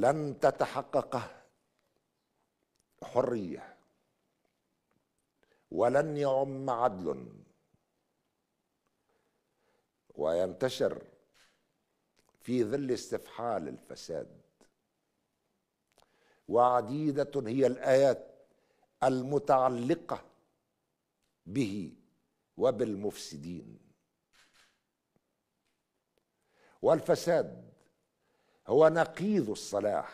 لن تتحقق حريه ولن يعم عدل وينتشر في ظل استفحال الفساد وعديده هي الايات المتعلقه به وبالمفسدين والفساد هو نقيض الصلاح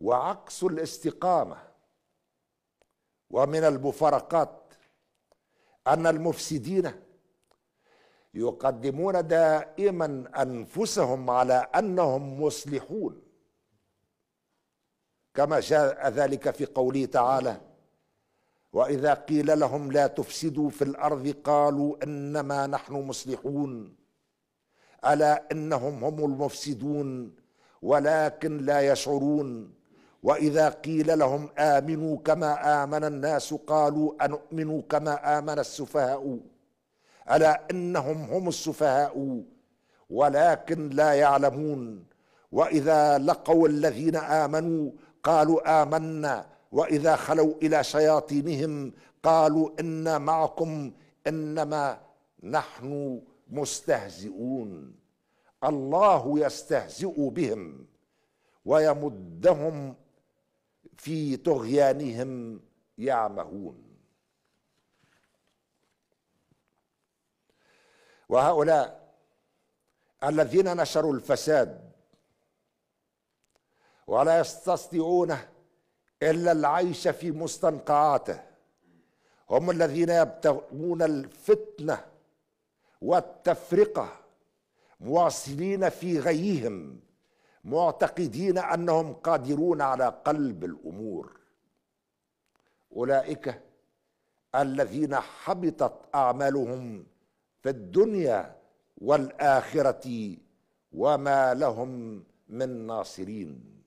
وعكس الاستقامه ومن المفارقات ان المفسدين يقدمون دائما انفسهم على انهم مصلحون كما جاء ذلك في قوله تعالى واذا قيل لهم لا تفسدوا في الارض قالوا انما نحن مصلحون الا انهم هم المفسدون ولكن لا يشعرون واذا قيل لهم امنوا كما امن الناس قالوا انؤمن كما امن السفهاء الا انهم هم السفهاء ولكن لا يعلمون واذا لقوا الذين امنوا قالوا امنا واذا خلوا الى شياطينهم قالوا انا معكم انما نحن مستهزئون الله يستهزئ بهم ويمدهم في طغيانهم يعمهون وهؤلاء الذين نشروا الفساد ولا يستطيعون الا العيش في مستنقعاته هم الذين يبتغون الفتنه والتفرقه مواصلين في غيهم معتقدين انهم قادرون على قلب الامور اولئك الذين حبطت اعمالهم في الدنيا والاخره وما لهم من ناصرين